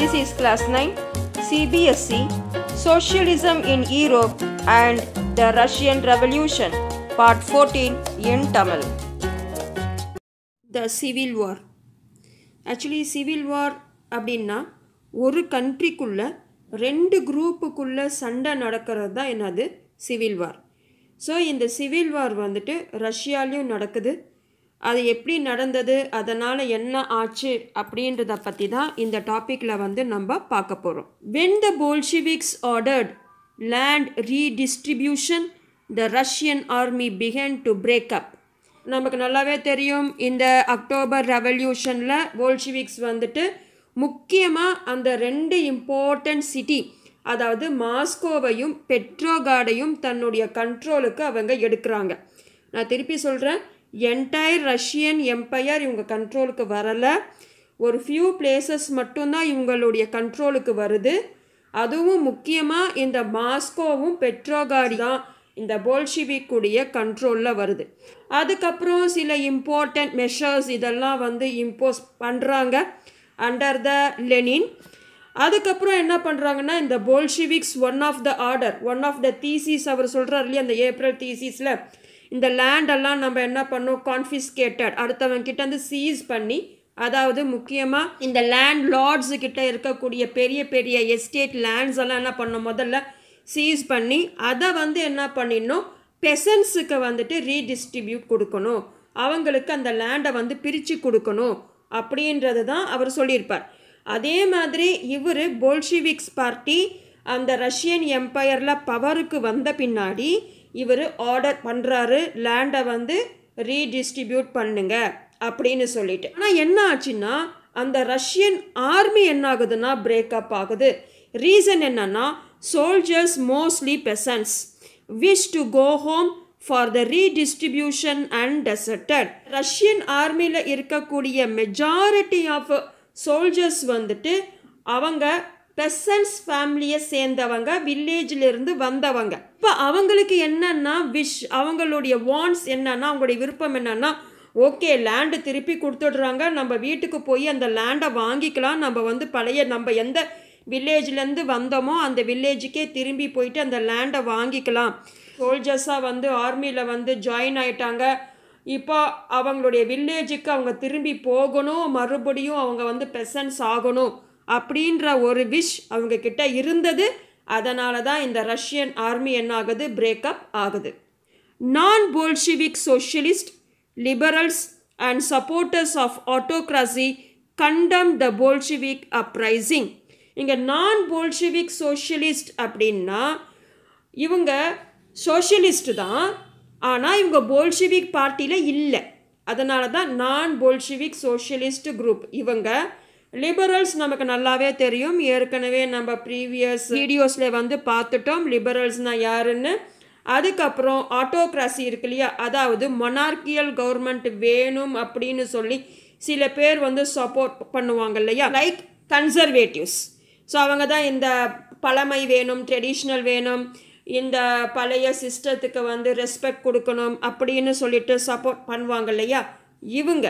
This is class 9, CBSE, Socialism in Europe and the Russian Revolution, part 14 in Tamil. The Civil War. Actually civil war அப்படின்னா ஒரு கண்ட்ரிக்குள்ளே ரெண்டு குரூப்புக்குள்ளே சண்டை நடக்கிறது தான் என்னது சிவில் வார் ஸோ இந்த சிவில் வார் வந்துட்டு ரஷ்யாலேயும் நடக்குது அது எப்படி நடந்தது அதனால் என்ன ஆச்சு அப்படின்றத பற்றி தான் இந்த டாப்பிக்கில் வந்து நம்ம பார்க்க போகிறோம் when the Bolsheviks ordered land redistribution the Russian army began to up நமக்கு நல்லாவே தெரியும் இந்த அக்டோபர் ரெவல்யூஷனில் போல்ஷிவிக்ஸ் வந்துட்டு முக்கியமாக அந்த ரெண்டு இம்பார்ட்டண்ட் சிட்டி அதாவது மாஸ்கோவையும் பெட்ரோகாடையும் தன்னுடைய கண்ட்ரோலுக்கு அவங்க எடுக்கிறாங்க நான் திருப்பி சொல்கிறேன் என்டையர் ரஷ்யன் எம்பையர் இவங்க கண்ட்ரோலுக்கு வரலை ஒரு ஃபியூ பிளேசஸ் மட்டும்தான் இவங்களுடைய கண்ட்ரோலுக்கு வருது அதுவும் முக்கியமாக இந்த மாஸ்கோவும் பெட்ரோகாடி தான் இந்த போல்ஷிவிக்குடைய கண்ட்ரோலில் வருது அதுக்கப்புறம் சில இம்பார்ட்டண்ட் மெஷர்ஸ் இதெல்லாம் வந்து இம்போஸ் பண்ணுறாங்க அண்டர் த லெனின் அதுக்கப்புறம் என்ன பண்ணுறாங்கன்னா இந்த Bolsheviks one of the order one of the thesis அவர் சொல்கிறார் இல்லையா அந்த ஏப்ரல் தீசிஸில் இந்த லேண்டெல்லாம் நம்ம என்ன பண்ணோம் கான்ஃபிஸ்கேட்டட் கிட்ட வந்து சீஸ் பண்ணி அதாவது முக்கியமாக இந்த லேண்ட் லார்ட்ஸு கிட்ட இருக்கக்கூடிய பெரிய பெரிய எஸ்டேட் லேண்ட்ஸ் எல்லாம் என்ன பண்ணோம் முதல்ல சீஸ் பண்ணி அதை வந்து என்ன பண்ணிடணும் பெசன்ஸுக்கு வந்துட்டு ரீடிஸ்ட்ரிபியூட் கொடுக்கணும் அவங்களுக்கு அந்த லேண்டை வந்து பிரித்து கொடுக்கணும் அப்படின்றது தான் அவர் சொல்லியிருப்பார் அதே மாதிரி இவர் போல்ஷிவிக்ஸ் பார்ட்டி அந்த ரஷ்யன் எம்பையரில் பவருக்கு வந்த பின்னாடி இவர் ஆர்டர் பண்ணுறாரு லேண்டை வந்து ரீடிஸ்ட்ரிபியூட் பண்ணுங்க அப்படின்னு சொல்லிட்டு ஆனால் என்ன ஆச்சுன்னா அந்த ரஷ்யன் ஆர்மி என்ன ஆகுதுன்னா பிரேக்கப் ஆகுது ரீசன் என்னன்னா soldiers mostly peasants wish to go home for the redistribution and deserted Russian ஆர்மியில் இருக்கக்கூடிய மெஜாரிட்டி ஆஃப் சோல்ஜர்ஸ் வந்துட்டு அவங்க பெசன்ஸ் ஃபேமிலியை சேர்ந்தவங்க வில்லேஜிலிருந்து வந்தவங்க இப்போ அவங்களுக்கு என்னென்னா விஷ் அவங்களுடைய வான்ஸ் என்னென்னா அவங்களுடைய விருப்பம் என்னென்னா ஓகே லேண்டு திருப்பி கொடுத்துடுறாங்க நம்ம வீட்டுக்கு போய் அந்த லேண்டை வாங்கிக்கலாம் நம்ம வந்து பழைய நம்ம எந்த வில்லேஜ்லேருந்து வந்தோமோ அந்த வில்லேஜுக்கே திரும்பி போயிட்டு அந்த லேண்டை வாங்கிக்கலாம் சோல்ஜர்ஸாக வந்து ஆர்மியில் வந்து ஜாயின் ஆகிட்டாங்க இப்போ அவங்களுடைய வில்லேஜுக்கு அவங்க திரும்பி போகணும் மறுபடியும் அவங்க வந்து பெசன்ஸ் ஆகணும் அப்படின்ற ஒரு விஷ் அவங்க கிட்ட இருந்தது அதனால தான் இந்த ரஷ்யன் ஆர்மி என்ன ஆகுது பிரேக்கப் ஆகுது non Bolshevik socialist liberals and supporters of autocracy condemn the Bolshevik uprising இங்கே நான் போல்ஷிவிக் சோஷியலிஸ்ட் அப்படின்னா இவங்க சோஷியலிஸ்ட் தான் ஆனால் இவங்க போல்ஷிவிக் பார்ட்டியில் இல்லை அதனால தான் நான் போல்ஷிவிக் சோஷியலிஸ்ட் குரூப் இவங்க லிபரல்ஸ் நமக்கு நல்லாவே தெரியும் ஏற்கனவே நம்ம ப்ரீவியஸ் வீடியோஸில் வந்து பார்த்துட்டோம் லிபரல்ஸ்னால் யாருன்னு அதுக்கப்புறம் ஆட்டோக்ராசி இருக்கு இல்லையா அதாவது மொனார்கியல் கவர்மெண்ட் வேணும் அப்படின்னு சொல்லி சில பேர் வந்து சப்போர்ட் பண்ணுவாங்க இல்லையா லைக் கன்சர்வேட்டிவ்ஸ் ஸோ அவங்க தான் இந்த பழமை வேணும் ட்ரெடிஷ்னல் வேணும் இந்த பழைய சிஸ்டத்துக்கு வந்து ரெஸ்பெக்ட் கொடுக்கணும் அப்படின்னு சொல்லிட்டு சப்போர்ட் பண்ணுவாங்க இல்லையா இவங்க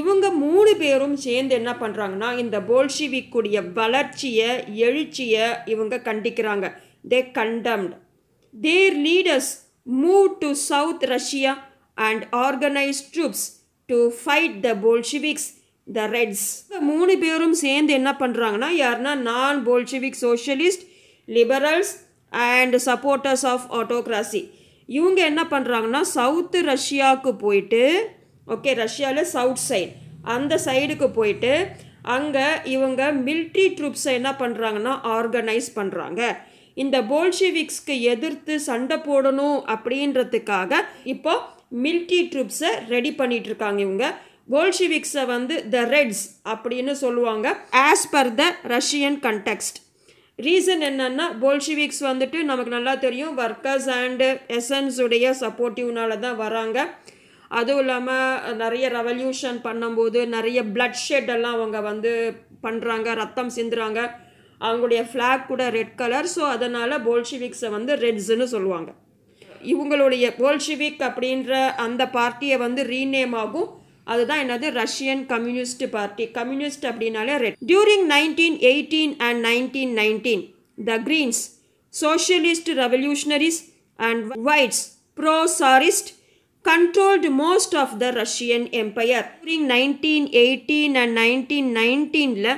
இவங்க மூணு பேரும் சேர்ந்து என்ன பண்ணுறாங்கன்னா இந்த போல்ஷிவிக்குடைய வளர்ச்சியை எழுச்சியை இவங்க கண்டிக்கிறாங்க they condemned their leaders move to south Russia and organise troops to fight the Bolsheviks the Reds இந்த மூணு பேரும் சேர்ந்து என்ன பண்ணுறாங்கன்னா யாருன்னா non Bolshevik socialist liberals and supporters of autocracy இவங்க என்ன பண்ணுறாங்கன்னா சவுத்து ரஷ்யாவுக்கு போயிட்டு ஓகே ரஷ்யாவில் சவுத் சைட் அந்த சைடுக்கு போயிட்டு அங்கே இவங்க மில்ட்ரி ட்ரூப்ஸை என்ன பண்ணுறாங்கன்னா ஆர்கனைஸ் பண்ணுறாங்க இந்த போல்ஷிவிக்ஸ்க்கு எதிர்த்து சண்டை போடணும் அப்படின்றதுக்காக இப்போ மில்ட்ரி ட்ரூப்ஸை ரெடி இருக்காங்க இவங்க போல்ஷிவிக்ஸை வந்து த ரெட்ஸ் அப்படின்னு சொல்லுவாங்க as per the Russian context reason என்னென்னா போல்ஷிவிக்ஸ் வந்துட்டு நமக்கு நல்லா தெரியும் ஒர்க்கர்ஸ் அண்டு எசன்ஸுடைய சப்போர்ட்டிவ்னால தான் வராங்க அதுவும் இல்லாமல் நிறைய ரெவல்யூஷன் பண்ணும்போது நிறைய பிளட் ஷெட் எல்லாம் அவங்க வந்து பண்ணுறாங்க ரத்தம் சிந்துறாங்க அவங்களுடைய ஃப்ளாக் கூட ரெட் கலர் ஸோ அதனால் போல்ஷிவிக்ஸை வந்து ரெட்ஸுன்னு சொல்லுவாங்க இவங்களுடைய போல்ஷிவிக் அப்படின்ற அந்த பார்ட்டியை வந்து ரீநேம் ஆகும் அதுதான் என்னது ரஷ்யன் கம்யூனிஸ்ட் பார்ட்டி கம்யூனிஸ்ட் அப்படின்னாலே red during nineteen eighteen and nineteen nineteen the Greens socialist revolutionaries and Whites pro tsarist most of the Russian the Russian nineteen eighteen and nineteen நைன்டீனில்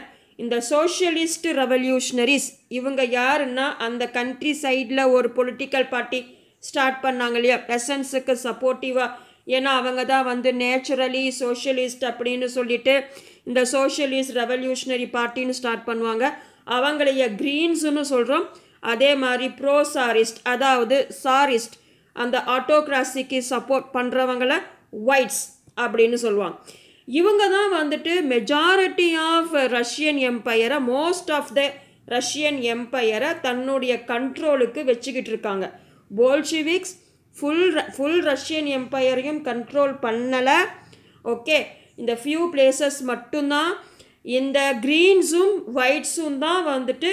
இந்த சோஷியலிஸ்ட் ரெவல்யூஷனரிஸ் இவங்க யாருன்னா அந்த country சைடில் ஒரு political party start பண்ணாங்க இல்லையா பெசன்ஸுக்கு சப்போர்ட்டிவாக ஏன்னா அவங்க தான் வந்து நேச்சுரலி சோஷியலிஸ்ட் அப்படின்னு சொல்லிட்டு இந்த சோஷியலிஸ்ட் ரெவல்யூஷனரி பார்ட்டின்னு ஸ்டார்ட் பண்ணுவாங்க அவங்களைய க்ரீன்ஸுன்னு சொல்கிறோம் அதே மாதிரி ப்ரோ சாரிஸ்ட் அதாவது சாரிஸ்ட் அந்த ஆட்டோகிராசிக்கு சப்போர்ட் பண்ணுறவங்களை ஒயிட்ஸ் அப்படின்னு சொல்லுவாங்க இவங்க தான் வந்துட்டு மெஜாரிட்டி ஆஃப் ரஷ்யன் எம்பையரை மோஸ்ட் ஆஃப் த ரஷ்யன் எம்பையரை தன்னுடைய கண்ட்ரோலுக்கு வச்சுக்கிட்டு இருக்காங்க போல்ஷிவிக்ஸ் ஃபுல் ஃபுல் ரஷ்யன் எம்பையரையும் கண்ட்ரோல் பண்ணலை ஓகே இந்த ஃபியூ பிளேசஸ் மட்டும்தான் இந்த க்ரீன்ஸும் ஒயிட்ஸும் தான் வந்துட்டு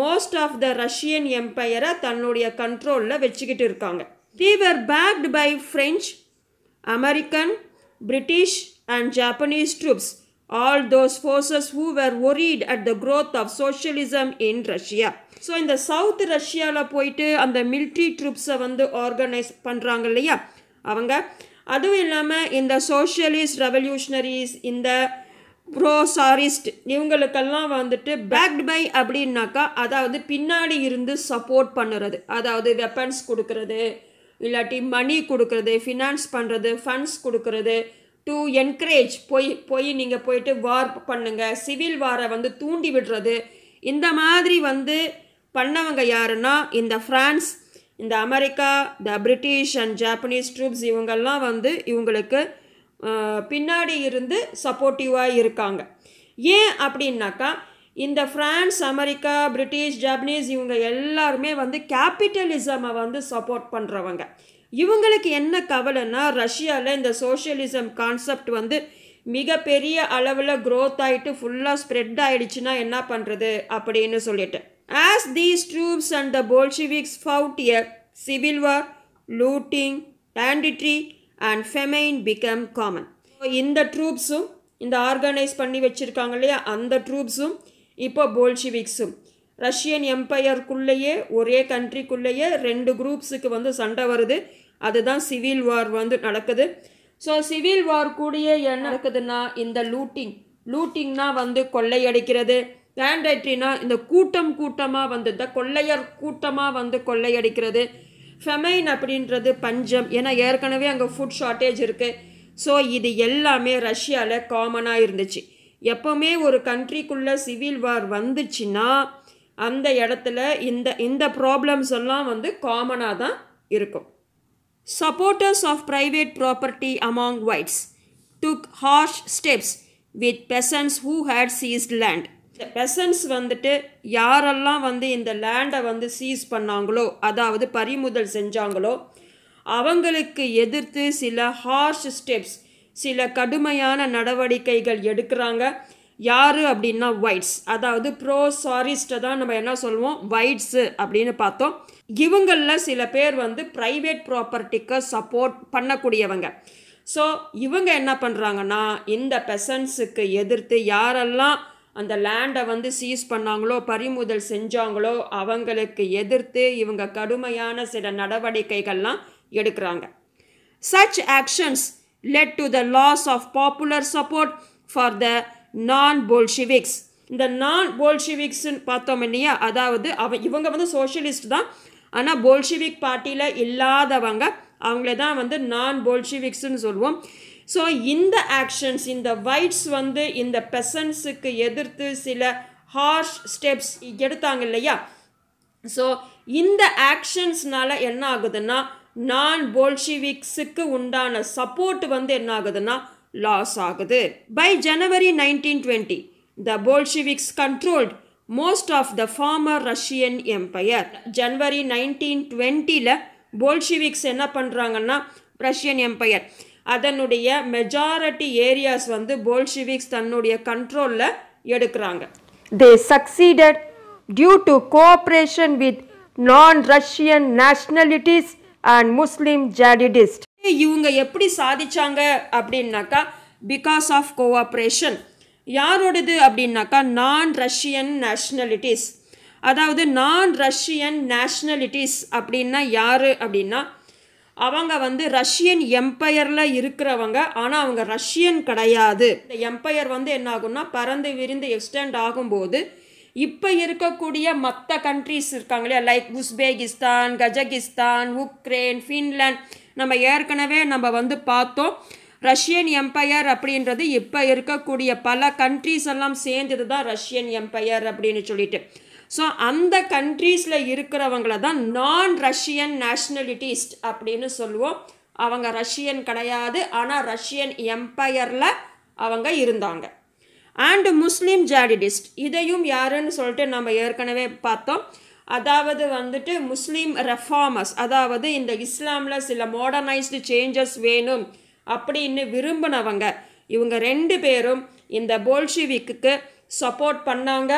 மோஸ்ட் ஆஃப் த ரஷ்யன் எம்பையரை தன்னுடைய கண்ட்ரோலில் வச்சுக்கிட்டு இருக்காங்க They were backed by French, American British and Japanese troops all those forces who were worried at the growth of socialism in Russia so இந்த சவுத் ரஷ்யாவில் போயிட்டு அந்த மிலிட்ரி ட்ரூப்ஸை வந்து ஆர்கனைஸ் பண்ணுறாங்க இல்லையா அவங்க அதுவும் இல்லாமல் இந்த சோஷியலிஸ்ட் ரெவல்யூஷனரிஸ் இந்த ப்ரோ சாரிஸ்ட் இவங்களுக்கெல்லாம் வந்துட்டு பேக்ட் பை அப்படின்னாக்கா அதாவது பின்னாடி இருந்து சப்போர்ட் பண்ணுறது அதாவது வெப்பன்ஸ் கொடுக்கறது இல்லாட்டி மணி கொடுக்குறது ஃபினான்ஸ் பண்ணுறது ஃபண்ட்ஸ் கொடுக்குறது டு என்கரேஜ் போய் போய் நீங்கள் போயிட்டு வார் பண்ணுங்கள் சிவில் வாரை வந்து தூண்டி விடுறது இந்த மாதிரி வந்து பண்ணவங்க யாருன்னா இந்த ஃப்ரான்ஸ் இந்த America the British and Japanese troops இவங்கெல்லாம் வந்து இவங்களுக்கு பின்னாடி இருந்து சப்போர்ட்டிவாக இருக்காங்க ஏன் அப்படின்னாக்கா இந்த ஃப்ரான்ஸ் அமெரிக்கா பிரிட்டிஷ் ஜப்பனீஸ் இவங்க எல்லாருமே வந்து கேபிட்டலிசமை வந்து சப்போர்ட் பண்ணுறவங்க இவங்களுக்கு என்ன கவலைன்னா ரஷ்யாவில் இந்த சோஷியலிசம் கான்செப்ட் வந்து மிகப்பெரிய அளவில் க்ரோத் ஆகிட்டு ஃபுல்லாக ஸ்ப்ரெட் ஆகிடுச்சுன்னா என்ன பண்ணுறது அப்படின்னு சொல்லிட்டு as these troops and the Bolsheviks fought year civil war looting banditry and famine become common இந்த ட்ரூப்ஸும் இந்த ஆர்கனைஸ் பண்ணி வச்சுருக்காங்க இல்லையா அந்த ட்ரூப்ஸும் இப்போ போல்ஷிவிக்ஸும் ரஷ்யன் எம்பையர்க்குள்ளேயே ஒரே கண்ட்ரிக்குள்ளேயே ரெண்டு குரூப்ஸுக்கு வந்து சண்டை வருது அதுதான் சிவில் வார் வந்து நடக்குது ஸோ சிவில் வார் கூடிய என்ன நடக்குதுன்னா இந்த லூட்டிங் லூட்டிங்னா வந்து கொள்ளையடிக்கிறது பேண்டைட்ரினா இந்த கூட்டம் கூட்டமாக வந்து இந்த கொள்ளையர் கூட்டமாக வந்து கொள்ளையடிக்கிறது ஃபெமைன் அப்படின்றது பஞ்சம் ஏன்னா ஏற்கனவே அங்கே ஃபுட் ஷார்ட்டேஜ் இருக்குது ஸோ இது எல்லாமே ரஷ்யாவில் காமனாக இருந்துச்சு எப்போவுமே ஒரு கண்ட்ரிக்குள்ளே சிவில் வார் வந்துச்சுன்னா அந்த இடத்துல இந்த இந்த ப்ராப்ளம்ஸ் எல்லாம் வந்து காமனாக தான் இருக்கும் supporters of private property among Whites took harsh steps with peasants who had seized land இந்த பெசன்ஸ் வந்துட்டு யாரெல்லாம் வந்து இந்த லேண்டை வந்து சீஸ் பண்ணாங்களோ அதாவது பறிமுதல் செஞ்சாங்களோ அவங்களுக்கு எதிர்த்து சில ஹார்ஷ் ஸ்டெப்ஸ் சில கடுமையான நடவடிக்கைகள் எடுக்கிறாங்க யார் அப்படின்னா ஒயிட்ஸ் அதாவது ப்ரோ சாரிஸ்ட்டை தான் நம்ம என்ன சொல்லுவோம் ஒயிட்ஸு அப்படின்னு பார்த்தோம் இவங்களில் சில பேர் வந்து ப்ரைவேட் ப்ராப்பர்ட்டிக்கு சப்போர்ட் பண்ணக்கூடியவங்க ஸோ இவங்க என்ன பண்ணுறாங்கன்னா இந்த பெசன்ஸுக்கு எதிர்த்து யாரெல்லாம் அந்த லேண்டை வந்து சீஸ் பண்ணாங்களோ பறிமுதல் செஞ்சாங்களோ அவங்களுக்கு எதிர்த்து இவங்க கடுமையான சில நடவடிக்கைகள்லாம் எடுக்கிறாங்க such actions led to the loss of popular support for the non Bolsheviks இந்த நான் போல்ஷிவிக்ஸ் பார்த்தோம் இல்லையா அதாவது அவ இவங்க வந்து சோஷியலிஸ்ட் தான் ஆனால் போல்ஷிவிக் பார்ட்டியில் இல்லாதவங்க அவங்கள தான் வந்து நான் போல்ஷிவிக்ஸ்ன்னு சொல்லுவோம் ஸோ இந்த ஆக்ஷன்ஸ் இந்த வைட்ஸ் வந்து இந்த பெசன்ஸுக்கு எதிர்த்து சில ஹார்ஷ் ஸ்டெப்ஸ் எடுத்தாங்க இல்லையா ஸோ இந்த ஆக்ஷன்ஸ்னால என்ன ஆகுதுன்னா நான் போல்ஷிவிக்ஸுக்கு உண்டான சப்போர்ட் வந்து என்ன ஆகுதுன்னா லாஸ் ஆகுது by January nineteen twenty the Bolsheviks controlled most of the former Russian empire ஜனவரி நைன்டீன் டுவெண்ட்டியில் போல்ஷிவிக்ஸ் என்ன பண்ணுறாங்கன்னா ரஷ்யன் எம்பையர் அதனுடைய மெஜாரிட்டி ஏரியாஸ் வந்து போல்ஷிவிக்ஸ் தன்னுடைய கண்ட்ரோலில் எடுக்கிறாங்க they succeeded due to cooperation with non Russian nationalities and Muslim Jadidist இவங்க எப்படி சாதிச்சாங்க அப்படின்னாக்கா பிகாஸ் ஆஃப் கோஆப்ரேஷன் யாரோடது அப்படின்னாக்கா நான் ரஷ்யன் நேஷ்னலிட்டிஸ் அதாவது நான் ரஷ்யன் நேஷ்னலிட்டிஸ் அப்படின்னா யார் அப்படின்னா அவங்க வந்து ரஷ்யன் எம்பையரில் இருக்கிறவங்க ஆனால் அவங்க ரஷ்யன் கிடையாது இந்த எம்பையர் வந்து என்ன ஆகும்னா பறந்து விரிந்து எக்ஸ்டெண்ட் ஆகும்போது இப்போ இருக்கக்கூடிய மற்ற கண்ட்ரிஸ் இருக்காங்க இல்லையா like Uzbekistan Kazakhstan Ukraine Finland நம்ம ஏற்கனவே நம்ம வந்து பார்த்தோம் ரஷ்யன் எம்பையர் அப்படின்றது இப்போ இருக்கக்கூடிய பல கண்ட்ரிஸ் எல்லாம் சேர்ந்தது தான் ரஷ்யன் எம்பையர் அப்படின்னு சொல்லிட்டு ஸோ அந்த கண்ட்ரீஸில் இருக்கிறவங்கள தான் நான் ரஷ்யன் நேஷ்னலிட்டிஸ்ட் அப்படின்னு சொல்லுவோம் அவங்க ரஷ்யன் கிடையாது ஆனால் ரஷ்யன் எம்பையரில் அவங்க இருந்தாங்க அண்டு முஸ்லீம் ஜாடிடிஸ்ட் இதையும் யாருன்னு சொல்லிட்டு நம்ம ஏற்கனவே பார்த்தோம் அதாவது வந்துட்டு முஸ்லீம் ரெஃபார்மர்ஸ் அதாவது இந்த இஸ்லாமில் சில மாடர்னைஸ்டு சேஞ்சஸ் வேணும் அப்படின்னு விரும்பினவங்க இவங்க ரெண்டு பேரும் இந்த போல்ஷிவிக்கு சப்போர்ட் பண்ணாங்க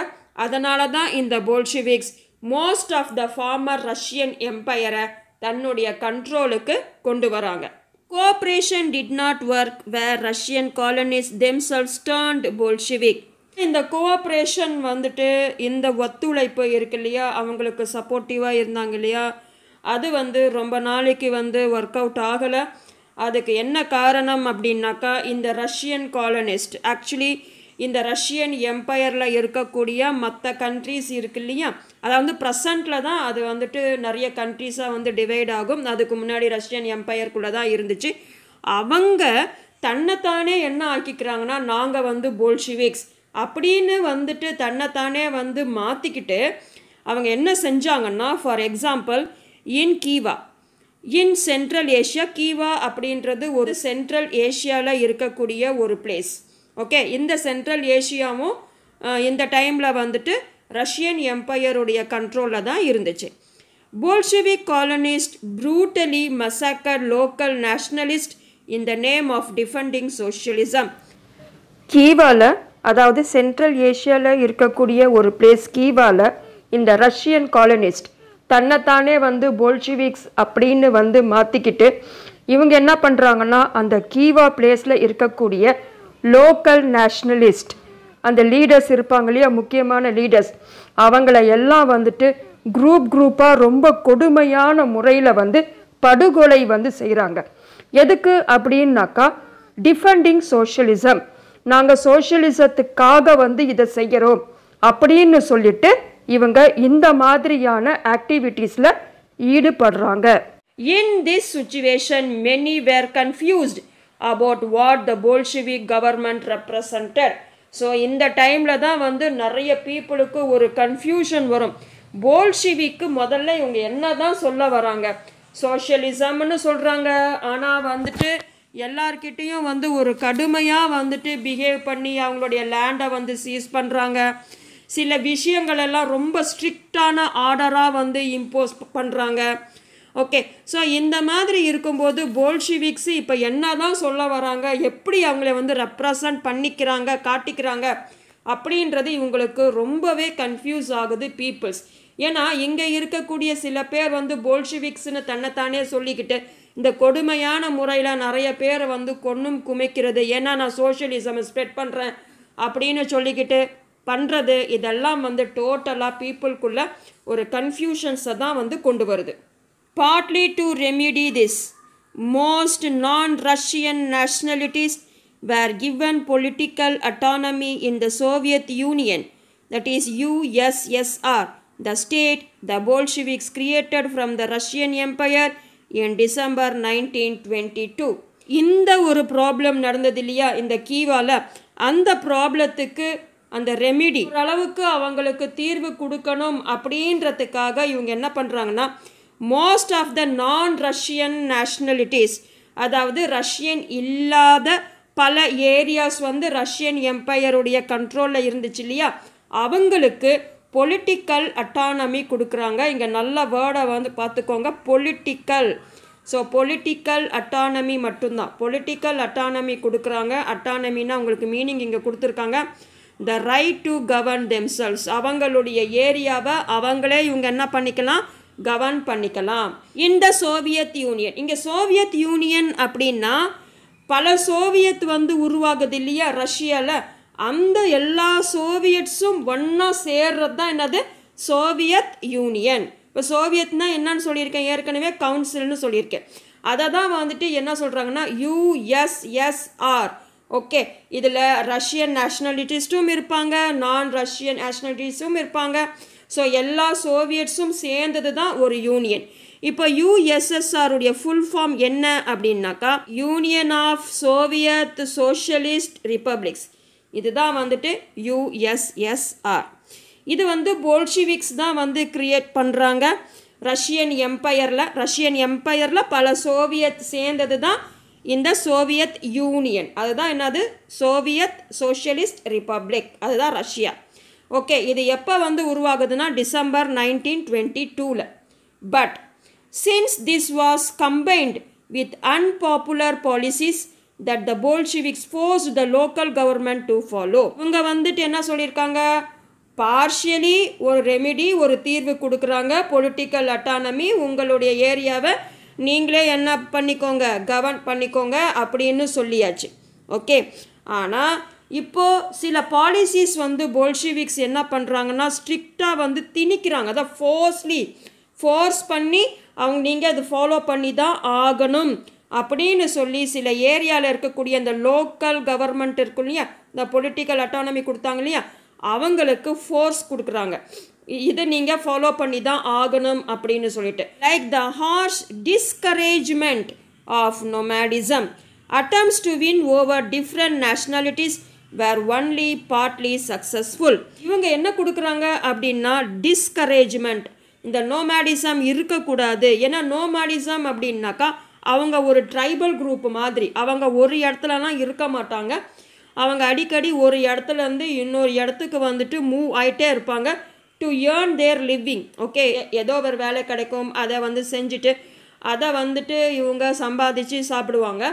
அதனால தான் இந்த Bolsheviks most of the former Russian எம்பையரை தன்னுடைய கண்ட்ரோலுக்கு கொண்டு வராங்க Cooperation did not work where Russian colonists themselves turned Bolshevik. இந்த கோஆப்ரேஷன் வந்துட்டு இந்த ஒத்துழைப்பு இருக்கு இல்லையா அவங்களுக்கு சப்போர்ட்டிவாக இருந்தாங்க இல்லையா அது வந்து ரொம்ப நாளைக்கு வந்து ஒர்க் அவுட் ஆகலை அதுக்கு என்ன காரணம் அப்படின்னாக்கா இந்த ரஷ்யன் காலனிஸ்ட் ஆக்சுவலி இந்த ரஷ்யன் எம்பையரில் இருக்கக்கூடிய மற்ற கண்ட்ரிஸ் இருக்கு இல்லையா அதாவது ப்ரெசண்ட்டில் தான் அது வந்துட்டு நிறைய கண்ட்ரிஸாக வந்து டிவைட் ஆகும் அதுக்கு முன்னாடி ரஷ்யன் எம்பையருக்குள்ளே தான் இருந்துச்சு அவங்க தன்னைத்தானே என்ன ஆக்கிக்கிறாங்கன்னா நாங்கள் வந்து போல்ஷிவிக்ஸ் அப்படின்னு வந்துட்டு தன்னைத்தானே வந்து மாற்றிக்கிட்டு அவங்க என்ன செஞ்சாங்கன்னா for example in Khiva in Central Asia Khiva அப்படின்றது ஒரு சென்ட்ரல் ஏஷியாவில் இருக்கக்கூடிய ஒரு பிளேஸ் ஓகே இந்த சென்ட்ரல் ஏஷியாவும் இந்த டைமில் வந்துட்டு ரஷ்யன் எம்பையருடைய கண்ட்ரோலில் தான் இருந்துச்சு Bolshevik colonist brutally massacre local nationalist in the name of defending socialism கீவாவில் அதாவது சென்ட்ரல் ஏஷியாவில் இருக்கக்கூடிய ஒரு பிளேஸ் கீவாவில் இந்த ரஷ்யன் காலனிஸ்ட் தன்னைத்தானே வந்து போல்ஷிவிக்ஸ் அப்படின்னு வந்து மாற்றிக்கிட்டு இவங்க என்ன பண்ணுறாங்கன்னா அந்த கீவா பிளேஸில் இருக்கக்கூடிய லோக்கல் நேஷ்னலிஸ்ட் அந்த லீடர்ஸ் இருப்பாங்க இல்லையா முக்கியமான லீடர்ஸ் அவங்கள எல்லாம் வந்துட்டு குரூப் குரூப்பாக ரொம்ப கொடுமையான முறையில் வந்து படுகொலை வந்து செய்கிறாங்க எதுக்கு அப்படின்னாக்கா டிஃபெண்டிங் சோஷியலிசம் நாங்கள் சோஷியலிசத்துக்காக வந்து இதை செய்கிறோம் அப்படின்னு சொல்லிட்டு இவங்க இந்த மாதிரியான ஆக்டிவிட்டீஸில் ஈடுபடுறாங்க in this situation many were confused about what the Bolshevik government represented so இந்த டைமில் தான் வந்து நிறைய பீப்புளுக்கு ஒரு கன்ஃபியூஷன் வரும் போல்ஷிவிக்கு முதல்ல இவங்க என்ன தான் சொல்ல வராங்க சோஷியலிசம்னு சொல்கிறாங்க ஆனால் வந்துட்டு எல்லார்கிட்டேயும் வந்து ஒரு கடுமையாக வந்துட்டு பிஹேவ் பண்ணி அவங்களுடைய லேண்டை வந்து சீஸ் பண்ணுறாங்க சில விஷயங்கள் எல்லாம் ரொம்ப ஸ்ட்ரிக்டான ஆர்டராக வந்து இம்போஸ் பண்ணுறாங்க ஓகே ஸோ இந்த மாதிரி இருக்கும்போது போல்ஷிவிக்ஸ் இப்போ என்ன தான் சொல்ல வராங்க எப்படி அவங்கள வந்து ரெப்ரசன்ட் பண்ணிக்கிறாங்க காட்டிக்கிறாங்க அப்படின்றது இவங்களுக்கு ரொம்பவே கன்ஃபியூஸ் ஆகுது பீப்புள்ஸ் ஏன்னா இங்கே இருக்கக்கூடிய சில பேர் வந்து போல்ஷிவிக்ஸ்னு தன்னைத்தானே சொல்லிக்கிட்டு இந்த கொடுமையான முறையில் நிறைய பேரை வந்து கொன்னும் குமைக்கிறது ஏன்னா நான் சோஷியலிசம் ஸ்ப்ரெட் பண்ணுறேன் அப்படின்னு சொல்லிக்கிட்டு பண்ணுறது இதெல்லாம் வந்து டோட்டலாக பீப்புளுக்குள்ள ஒரு கன்ஃபியூஷன்ஸை தான் வந்து கொண்டு வருது Partly to remedy this, most non Russian nationalities were given political autonomy in the Soviet Union, that is USSR, the state the Bolsheviks created from the Russian Empire in December 1922. இந்த ஒரு ப்ராப்ளம் நடந்தது இல்லையா இந்த கீவால் அந்த ப்ராப்ளத்துக்கு அந்த remedy ஓரளவுக்கு அவங்களுக்கு தீர்வு கொடுக்கணும் அப்படின்றதுக்காக இவங்க என்ன பண்ணுறாங்கன்னா மோஸ்ட் ஆஃப் த நான் ரஷ்யன் நேஷ்னலிட்டிஸ் அதாவது ரஷ்யன் இல்லாத பல ஏரியாஸ் வந்து ரஷ்யன் எம்பையருடைய கண்ட்ரோலில் இருந்துச்சு இல்லையா அவங்களுக்கு பொலிட்டிக்கல் அட்டானமி கொடுக்குறாங்க இங்கே நல்ல வேர்டை வந்து பார்த்துக்கோங்க பொலிட்டிக்கல் ஸோ பொலிட்டிக்கல் அட்டானமி மட்டும்தான் பொலிட்டிக்கல் அட்டானமி கொடுக்குறாங்க அட்டானமின்னா அவங்களுக்கு மீனிங் இங்கே கொடுத்துருக்காங்க the right to govern themselves அவங்களுடைய ஏரியாவை அவங்களே இவங்க என்ன பண்ணிக்கலாம் கவர்ன் பண்ணிக்கலாம் இந்த சோவியத் யூனியன் இங்கே சோவியத் யூனியன் அப்படின்னா பல சோவியத் வந்து உருவாகுது இல்லையா ரஷ்யாவில் அந்த எல்லா சோவியட்ஸும் ஒன்றா சேர்றது தான் என்னது சோவியத் யூனியன் இப்போ சோவியத்னா என்னன்னு சொல்லியிருக்கேன் ஏற்கனவே கவுன்சில்னு சொல்லியிருக்கேன் அதை தான் வந்துட்டு என்ன சொல்கிறாங்கன்னா யூஎஸ்எஸ்ஆர் ஓகே இதில் ரஷ்யன் நேஷ்னாலிட்டிஸ்ட்டும் இருப்பாங்க நான் ரஷ்யன் நேஷ்னாலிட்டிஸும் இருப்பாங்க ஸோ எல்லா சோவியட்ஸும் சேர்ந்தது தான் ஒரு யூனியன் இப்போ யூஎஸ்எஸ்ஆருடைய ஃபுல் ஃபார்ம் என்ன அப்படின்னாக்கா Union of Soviet Socialist Republics இதுதான் வந்துட்டு யூஎஸ்எஸ்ஆர் இது வந்து போல்ஷிவிக்ஸ் தான் வந்து கிரியேட் பண்ணுறாங்க ரஷ்யன் எம்பையரில் ரஷ்யன் எம்பையரில் பல சோவியத் சேர்ந்தது தான் இந்த சோவியத் யூனியன் அதுதான் என்னது சோவியத் சோஷியலிஸ்ட் ரிப்பப்ளிக் அதுதான் ரஷ்யா ஓகே இது எப்போ வந்து உருவாகுதுன்னா டிசம்பர் நைன்டீன் டுவெண்ட்டி டூவில் but since this was combined with unpopular policies that the Bolsheviks force the local government to follow இவங்க வந்துட்டு என்ன சொல்லியிருக்காங்க பார்ஷியலி ஒரு ரெமிடி ஒரு தீர்வு கொடுக்குறாங்க பொலிட்டிக்கல் அட்டானமி உங்களுடைய ஏரியாவை நீங்களே என்ன பண்ணிக்கோங்க கவர்ன் பண்ணிக்கோங்க அப்படின்னு சொல்லியாச்சு ஓகே ஆனால் இப்போது சில பாலிசிஸ் வந்து போல்ஷிவிக்ஸ் என்ன பண்ணுறாங்கன்னா ஸ்ட்ரிக்டாக வந்து திணிக்கிறாங்க அதை ஃபோர்ஸ்லி ஃபோர்ஸ் பண்ணி அவங்க நீங்கள் அது ஃபாலோ பண்ணி தான் ஆகணும் அப்படின்னு சொல்லி சில ஏரியாவில் இருக்கக்கூடிய அந்த லோக்கல் கவர்மெண்ட் இருக்கும் இல்லையா இந்த பொலிட்டிக்கல் அட்டானமி கொடுத்தாங்க இல்லையா அவங்களுக்கு ஃபோர்ஸ் கொடுக்குறாங்க இதை நீங்கள் ஃபாலோ பண்ணி தான் ஆகணும் அப்படின்னு சொல்லிட்டு like the harsh discouragement of nomadism attempts to win over different nationalities were only partly successful இவங்க என்ன கொடுக்குறாங்க அப்படின்னா டிஸ்கரேஜ்மெண்ட் இந்த நோமேடிசம் இருக்கக்கூடாது ஏன்னா நோமேடிசம் அப்படின்னாக்கா அவங்க ஒரு ட்ரைபல் குரூப் மாதிரி அவங்க ஒரு இடத்துலலாம் இருக்க மாட்டாங்க அவங்க அடிக்கடி ஒரு இடத்துலேருந்து இன்னொரு இடத்துக்கு வந்துட்டு மூவ் ஆகிட்டே இருப்பாங்க to earn their living okay ஏதோ ஒரு வேலை கிடைக்கும் அதை வந்து செஞ்சுட்டு அதை வந்துட்டு இவங்க சம்பாதிச்சு சாப்பிடுவாங்க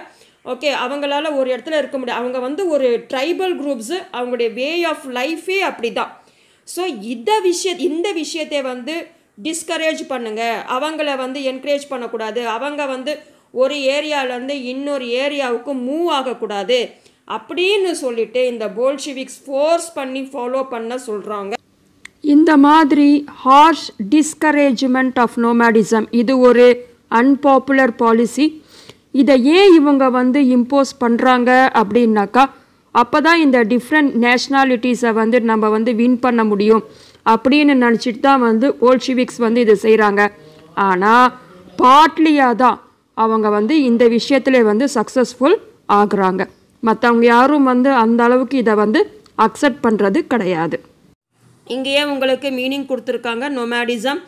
ஓகே அவங்களால ஒரு இடத்துல இருக்க முடியும் அவங்க வந்து ஒரு ட்ரைபல் குரூப்ஸு அவங்களுடைய வே ஆஃப் லைஃபே அப்படி தான் ஸோ இந்த விஷய இந்த விஷயத்தை வந்து டிஸ்கரேஜ் பண்ணுங்கள் அவங்கள வந்து என்கரேஜ் பண்ணக்கூடாது அவங்க வந்து ஒரு ஏரியாவிலேருந்து இன்னொரு ஏரியாவுக்கு மூவ் ஆகக்கூடாது அப்படின்னு சொல்லிட்டு இந்த போல்ஷிவிக்ஸ் ஃபோர்ஸ் பண்ணி ஃபாலோ பண்ண சொல்கிறாங்க இந்த மாதிரி ஹார்ஷ் டிஸ்கரேஜ்மெண்ட் ஆஃப் நோமேடிசம் இது ஒரு அன்பாப்புலர் பாலிசி இதை ஏன் இவங்க வந்து இம்போஸ் பண்ணுறாங்க அப்படின்னாக்கா அப்போ தான் இந்த டிஃப்ரெண்ட் நேஷ்னாலிட்டிஸை வந்து நம்ம வந்து வின் பண்ண முடியும் அப்படின்னு நினச்சிட்டு தான் வந்து ஓல்ஷிவிக்ஸ் வந்து இதை செய்கிறாங்க ஆனால் பார்ட்லியாக தான் அவங்க வந்து இந்த விஷயத்துல வந்து சக்ஸஸ்ஃபுல் ஆகுறாங்க மற்றவங்க யாரும் வந்து அந்த அளவுக்கு இதை வந்து அக்செப்ட் பண்ணுறது கிடையாது இங்கேயே உங்களுக்கு மீனிங் கொடுத்துருக்காங்க nomadism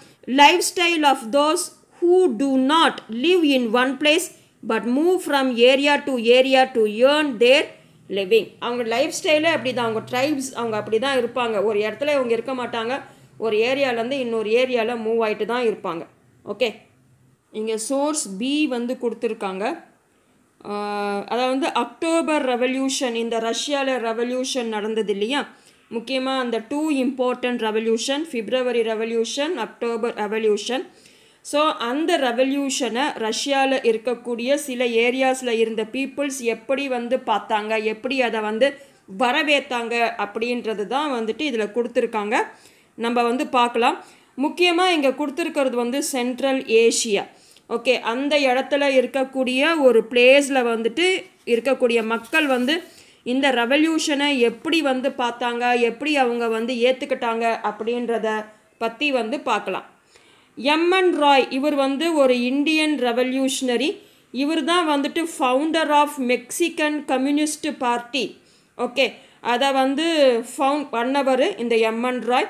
life style of those who do not live in one place but move from area to area to earn their living அவங்க லைஃப் ஸ்டைலே அப்படி தான் அவங்க ட்ரைப்ஸ் அவங்க அப்படி தான் இருப்பாங்க ஒரு இடத்துல இவங்க இருக்க மாட்டாங்க ஒரு ஏரியாவிலேருந்து இன்னொரு ஏரியாவில் மூவ் ஆகிட்டு தான் இருப்பாங்க ஓகே இங்கே சோர்ஸ் பி வந்து கொடுத்துருக்காங்க அதாவது அக்டோபர் ரெவல்யூஷன் இந்த ரஷ்யாவில் ரெவல்யூஷன் நடந்தது இல்லையா முக்கியமாக அந்த two important revolution February revolution October revolution so அந்த ரெவல்யூஷனை ரஷ்யாவில் இருக்கக்கூடிய சில ஏரியாஸில் இருந்த பீப்புள்ஸ் எப்படி வந்து பார்த்தாங்க எப்படி அதை வந்து வரவேற்றாங்க அப்படின்றது தான் வந்துட்டு இதில் கொடுத்துருக்காங்க நம்ம வந்து பார்க்கலாம் முக்கியமாக இங்கே கொடுத்துருக்கிறது வந்து சென்ட்ரல் ஏஷியா ஓகே அந்த இடத்துல இருக்கக்கூடிய ஒரு பிளேஸில் வந்துட்டு இருக்கக்கூடிய மக்கள் வந்து இந்த ரெவல்யூஷனை எப்படி வந்து பார்த்தாங்க எப்படி அவங்க வந்து ஏற்றுக்கிட்டாங்க அப்படின்றத பற்றி வந்து பார்க்கலாம் எம்என் ராய் இவர் வந்து ஒரு இந்தியன் ரெவல்யூஷனரி இவர் தான் வந்துட்டு founder of Mexican communist party okay அதை வந்து ஃபவுண்ட் பண்ணவர் இந்த எம்என் ராய்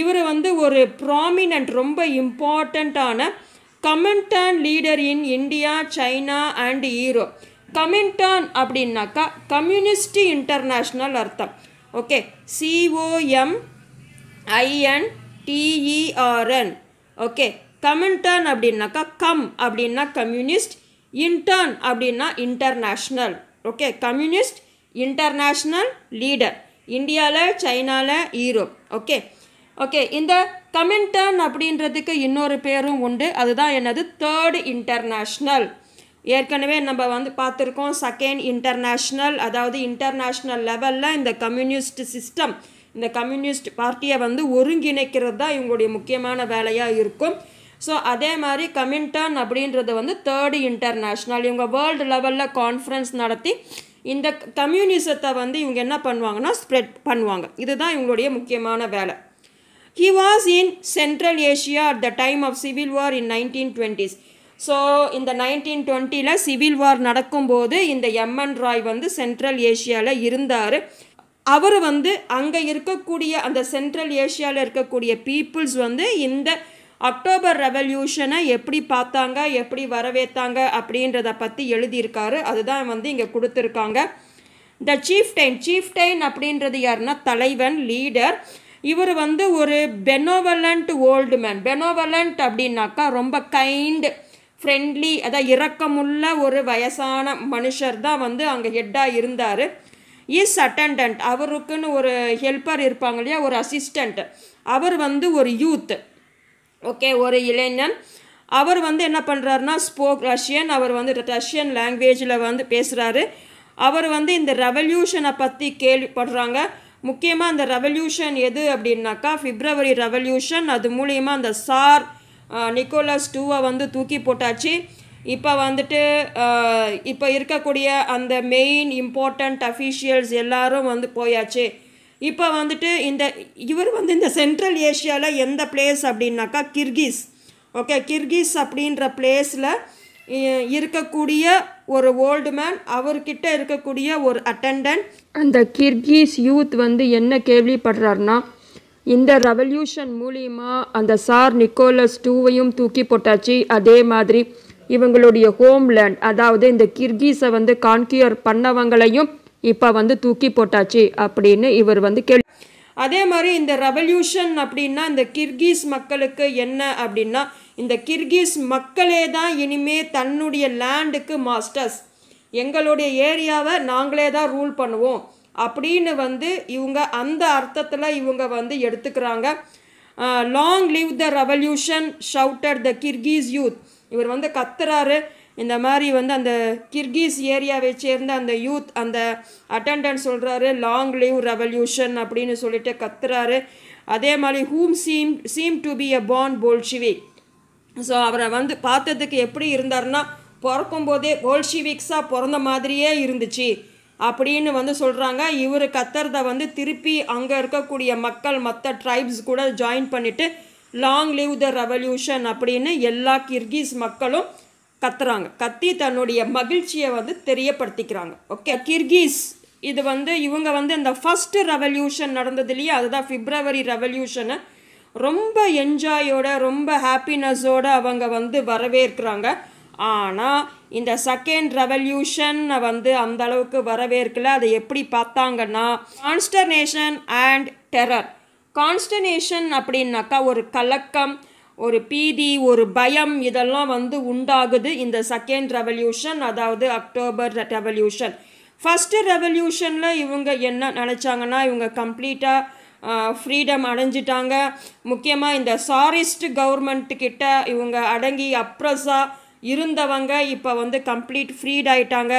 இவர் வந்து ஒரு ப்ராமினன்ட் ரொம்ப இம்பார்ட்டண்ட்டான Comintern leader in India China and Euro Comintern அப்படின்னாக்கா கம்யூனிஸ்ட் இன்டர்நேஷ்னல் அர்த்தம் okay C O M I N T E R N okay Comintern அப்படின்னாக்கா கம் அப்படின்னா கம்யூனிஸ்ட் இன்டர்ன் அப்படின்னா international okay communist international leader இந்தியாவில் சைனாவில் ஈரோப் ஓகே ஓகே இந்த கமின்டர்ன் அப்படின்றதுக்கு இன்னொரு பேரும் உண்டு அதுதான் என்னது தேர்டு இன்டர்நேஷ்னல் ஏற்கனவே நம்ம வந்து பார்த்துருக்கோம் செகண்ட் இன்டர்நேஷ்னல் அதாவது இன்டர்நேஷ்னல் லெவலில் இந்த கம்யூனிஸ்ட் சிஸ்டம் இந்த கம்யூனிஸ்ட் பார்ட்டியை வந்து ஒருங்கிணைக்கிறது தான் இவங்களுடைய முக்கியமான வேலையாக இருக்கும் ஸோ அதே மாதிரி கமின்டன் அப்படின்றது வந்து தேர்டு இன்டர்நேஷ்னல் இவங்க வேர்ல்டு லெவலில் கான்ஃபரன்ஸ் நடத்தி இந்த கம்யூனிசத்தை வந்து இவங்க என்ன பண்ணுவாங்கன்னா ஸ்ப்ரெட் பண்ணுவாங்க இதுதான் இவங்களுடைய முக்கியமான வேலை he was in Central Asia at the time of civil war in nineteen twenties so இந்த நைன்டீன் டுவெண்ட்டியில் சிவில் வார் நடக்கும்போது இந்த எம்என் ராய் வந்து சென்ட்ரல் ஏஷியாவில் இருந்தார் அவர் வந்து அங்கே இருக்கக்கூடிய அந்த சென்ட்ரல் ஏஷியாவில் இருக்கக்கூடிய பீப்புள்ஸ் வந்து இந்த அக்டோபர் ரெவல்யூஷனை எப்படி பார்த்தாங்க எப்படி வரவேற்றாங்க அப்படின்றத பற்றி எழுதியிருக்காரு அதுதான் வந்து இங்கே கொடுத்துருக்காங்க த சீஃப்டைன் சீஃப்டைன் அப்படின்றது யாருன்னா தலைவன் லீடர் இவர் வந்து ஒரு பெனோவலண்ட் ஓல்டு மேன் பெனோவலண்ட் அப்படின்னாக்கா ரொம்ப கைண்டு ஃப்ரெண்ட்லி அதாவது இரக்கமுள்ள ஒரு வயசான மனுஷர் தான் வந்து அங்கே ஹெட்டாக இருந்தார் இஸ் அட்டண்டன்ட் அவருக்குன்னு ஒரு ஹெல்ப்பர் இருப்பாங்க இல்லையா ஒரு அசிஸ்டண்ட் அவர் வந்து ஒரு யூத் ஓகே ஒரு இளைஞன் அவர் வந்து என்ன பண்ணுறாருனா ஸ்போக் ரஷ்யன் அவர் வந்து ரஷ்யன் லாங்குவேஜில் வந்து பேசுகிறாரு அவர் வந்து இந்த ரெவல்யூஷனை பற்றி கேள்விப்படுறாங்க முக்கியமாக அந்த ரெவல்யூஷன் எது அப்படின்னாக்கா பிப்ரவரி ரெவல்யூஷன் அது மூலியமாக அந்த சார் நிக்கோலஸ் டூவை வந்து தூக்கி போட்டாச்சு இப்போ வந்துட்டு இப்போ இருக்கக்கூடிய அந்த மெயின் இம்பார்ட்டண்ட் அஃபீஷியல்ஸ் எல்லாரும் வந்து போயாச்சு இப்போ வந்துட்டு இந்த இவர் வந்து இந்த சென்ட்ரல் ஏஷியாவில் எந்த பிளேஸ் அப்படின்னாக்கா கிர்கிஸ் ஓகே கிர்கிஸ் அப்படின்ற பிளேஸில் இருக்கக்கூடிய ஒரு ஓல்டு மேன் அவர்கிட்ட இருக்கக்கூடிய ஒரு அட்டண்டன்ட் அந்த கிர்கிஸ் யூத் வந்து என்ன கேள்விப்படுறாருனா இந்த ரெவல்யூஷன் மூலியமாக அந்த சார் நிக்கோலஸ் டூவையும் தூக்கி போட்டாச்சு அதே மாதிரி இவங்களுடைய ஹோம்லேண்ட் அதாவது இந்த கிர்கிஸை வந்து கான்கியூர் பண்ணவங்களையும் இப்போ வந்து தூக்கி போட்டாச்சு அப்படின்னு இவர் வந்து கேள்வி அதே மாதிரி இந்த ரெவல்யூஷன் அப்படின்னா இந்த கிர்கிஸ் மக்களுக்கு என்ன அப்படின்னா இந்த கிர்கிஸ் மக்களே தான் இனிமே தன்னுடைய லேண்டுக்கு மாஸ்டர்ஸ் எங்களுடைய ஏரியாவை நாங்களே தான் ரூல் பண்ணுவோம் அப்படின்னு வந்து இவங்க அந்த அர்த்தத்தில் இவங்க வந்து எடுத்துக்கிறாங்க long live the revolution shouted the Kyrgyz youth இவர் வந்து கத்துறாரு இந்த மாதிரி வந்து அந்த கிர்கிஸ் ஏரியாவை சேர்ந்த அந்த யூத் அந்த அட்டண்டன்ட் சொல்கிறாரு லாங் லிவ் ரெவல்யூஷன் அப்படின்னு சொல்லிட்டு கத்துறாரு அதே மாதிரி whom seem seem to be a fan Bolshevik so அவரை வந்து பார்த்ததுக்கு எப்படி இருந்தார்னா பிறக்கும் போதே போல்ஷிவிக்ஸாக பிறந்த மாதிரியே இருந்துச்சு அப்படின்னு வந்து சொல்கிறாங்க இவர் கத்துறத வந்து திருப்பி அங்கே இருக்கக்கூடிய மக்கள் மற்ற ட்ரைப்ஸ் கூட ஜாயின் பண்ணிவிட்டு லாங் லிவ் த ரெவல்யூஷன் அப்படின்னு எல்லா கிர்கிஸ் மக்களும் கத்துறாங்க கத்தி தன்னுடைய மகிழ்ச்சியை வந்து தெரியப்படுத்திக்கிறாங்க ஓகே கிர்கிஸ் இது வந்து இவங்க வந்து இந்த ஃபஸ்ட்டு ரெவல்யூஷன் நடந்தது இல்லையா அதுதான் பிப்ரவரி ரெவல்யூஷனை ரொம்ப என்ஜாயோட ரொம்ப ஹாப்பினஸோடு அவங்க வந்து வரவேற்கிறாங்க ஆனால் இந்த செகண்ட் ரெவல்யூஷனை வந்து அந்தளவுக்கு வரவேற்கலை அதை எப்படி பார்த்தாங்கன்னா கான்ஸ்டர்னேஷன் அண்ட் டெரர் கான்ஸ்டனேஷன் அப்படின்னாக்கா ஒரு கலக்கம் ஒரு பீதி ஒரு பயம் இதெல்லாம் வந்து உண்டாகுது இந்த செகண்ட் ரெவல்யூஷன் அதாவது அக்டோபர் ரெவல்யூஷன் ஃபஸ்ட்டு ரெவல்யூஷனில் இவங்க என்ன நினச்சாங்கன்னா இவங்க கம்ப்ளீட்டாக ஃப்ரீடம் அடைஞ்சிட்டாங்க முக்கியமாக இந்த சாரிஸ்ட் கவர்மெண்ட்டுக்கிட்ட இவங்க அடங்கி அப்ரஸாக இருந்தவங்க இப்போ வந்து கம்ப்ளீட் ஃப்ரீட் ஆயிட்டாங்க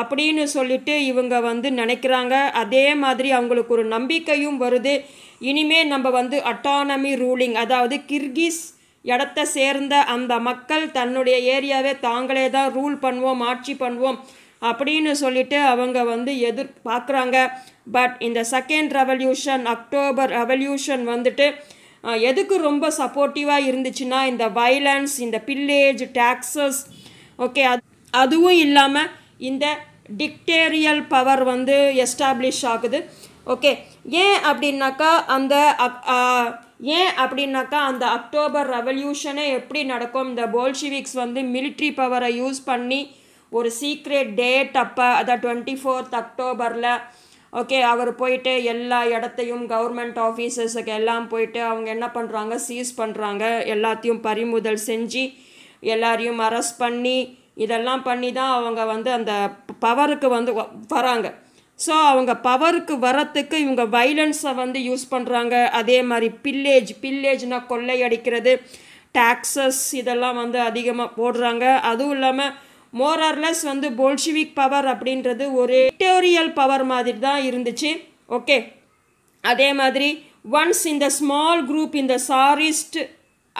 அப்படின்னு சொல்லிட்டு இவங்க வந்து நினைக்கிறாங்க அதே மாதிரி அவங்களுக்கு ஒரு நம்பிக்கையும் வருது இனிமே நம்ம வந்து அட்டானமி ரூலிங் அதாவது கிர்கிஸ் இடத்த சேர்ந்த அந்த மக்கள் தன்னுடைய ஏரியாவே தாங்களே தான் ரூல் பண்ணுவோம் ஆட்சி பண்ணுவோம் அப்படின்னு சொல்லிட்டு அவங்க வந்து எதிர்பார்க்குறாங்க பட் இந்த செகண்ட் ரெவல்யூஷன் அக்டோபர் ரெவல்யூஷன் வந்துட்டு எதுக்கு ரொம்ப சப்போர்ட்டிவாக இருந்துச்சுன்னா இந்த வைலன்ஸ் இந்த பில்லேஜ் டேக்ஸஸ் ஓகே அது அதுவும் இல்லாமல் இந்த டிக்டேரியல் பவர் வந்து எஸ்டாப்ளிஷ் ஆகுது ஓகே ஏன் அப்படின்னாக்கா அந்த ஏன் அப்படின்னாக்கா அந்த அக்டோபர் ரெவல்யூஷனே எப்படி நடக்கும் இந்த போல்ஷிவிக்ஸ் வந்து மிலிட்ரி பவரை யூஸ் பண்ணி ஒரு சீக்ரெட் டேட் அப்போ அதான் டுவெண்ட்டி ஃபோர்த் அக்டோபரில் ஓகே அவர் போயிட்டு எல்லா இடத்தையும் கவர்மெண்ட் ஆஃபீஸஸுக்கு எல்லாம் போயிட்டு அவங்க என்ன பண்ணுறாங்க சீஸ் பண்ணுறாங்க எல்லாத்தையும் பறிமுதல் செஞ்சு எல்லாரையும் அரெஸ்ட் பண்ணி இதெல்லாம் பண்ணி தான் அவங்க வந்து அந்த பவருக்கு வந்து வராங்க ஸோ அவங்க பவருக்கு வரத்துக்கு இவங்க வைலன்ஸை வந்து யூஸ் பண்ணுறாங்க அதே மாதிரி பில்லேஜ் பில்லேஜ்னால் கொள்ளையடிக்கிறது டாக்ஸஸ் இதெல்லாம் வந்து அதிகமாக போடுறாங்க அதுவும் இல்லாமல் மோரார்லஸ் வந்து போல்ஷிவிக் பவர் அப்படின்றது ஒரு டிக்டோரியல் பவர் மாதிரி தான் இருந்துச்சு ஓகே அதே மாதிரி ஒன்ஸ் இந்த ஸ்மால் குரூப் இந்த சாரிஸ்ட்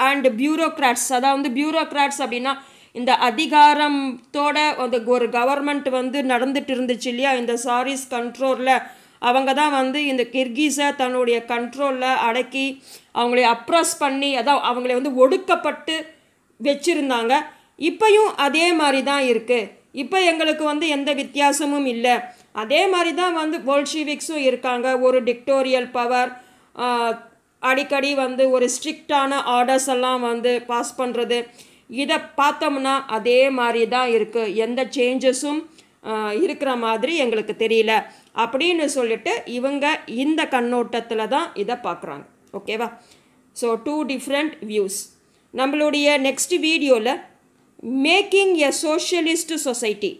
அண்ட் பியூரோக்ராட்ஸ் அதாவது பியூரோக்ராட்ஸ் அப்படின்னா இந்த அதிகாரத்தோட அந்த ஒரு கவர்மெண்ட் வந்து நடந்துட்டு இருந்துச்சு இல்லையா இந்த சாரிஸ் கண்ட்ரோலில் அவங்க தான் வந்து இந்த கிர்கிஸை தன்னுடைய கண்ட்ரோலில் அடக்கி அவங்களை அப்ரஸ் பண்ணி அதான் அவங்களை வந்து ஒடுக்கப்பட்டு வச்சுருந்தாங்க இப்பையும் அதே மாதிரி தான் இருக்குது இப்போ எங்களுக்கு வந்து எந்த வித்தியாசமும் இல்லை அதே மாதிரி தான் வந்து போல்ஷிவிக்ஸும் இருக்காங்க ஒரு டிக்டோரியல் பவர் அடிக்கடி வந்து ஒரு ஸ்ட்ரிக்டான ஆர்டர்ஸ் எல்லாம் வந்து பாஸ் பண்ணுறது இதை பார்த்தோம்னா அதே மாதிரி தான் இருக்குது எந்த சேஞ்சஸும் இருக்கிற மாதிரி எங்களுக்கு தெரியல அப்படின்னு சொல்லிட்டு இவங்க இந்த கண்ணோட்டத்தில் தான் இதை பார்க்குறாங்க ஓகேவா ஸோ டூ டிஃப்ரெண்ட் வியூஸ் நம்மளுடைய நெக்ஸ்ட் வீடியோவில் மேக்கிங் எ சோஷியலிஸ்ட் சொசைட்டி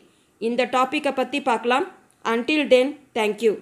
இந்த டாப்பிக்கை பற்றி பார்க்கலாம் அன்டில் தென் தேங்க்யூ